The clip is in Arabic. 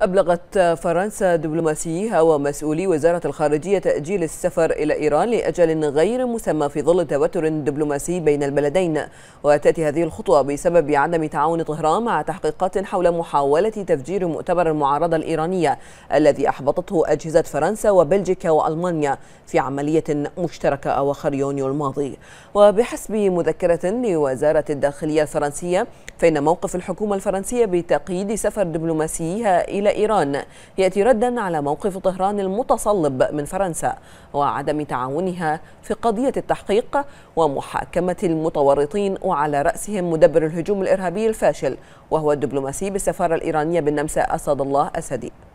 أبلغت فرنسا دبلوماسيها ومسؤولي وزارة الخارجية تأجيل السفر إلى إيران لأجل غير مسمى في ظل توتر دبلوماسي بين البلدين وتأتي هذه الخطوة بسبب عدم تعاون طهران مع تحقيقات حول محاولة تفجير مؤتمر المعارضة الإيرانية الذي أحبطته أجهزة فرنسا وبلجيكا وألمانيا في عملية مشتركة أواخر يونيو الماضي وبحسب مذكرة لوزارة الداخلية الفرنسية فإن موقف الحكومة الفرنسية بتقييد سفر دبلوماسيها إلى إلى إيران يأتي ردا على موقف طهران المتصلب من فرنسا وعدم تعاونها في قضية التحقيق ومحاكمة المتورطين وعلى رأسهم مدبر الهجوم الإرهابي الفاشل وهو الدبلوماسي بالسفارة الإيرانية بالنمسا أسد الله أسدي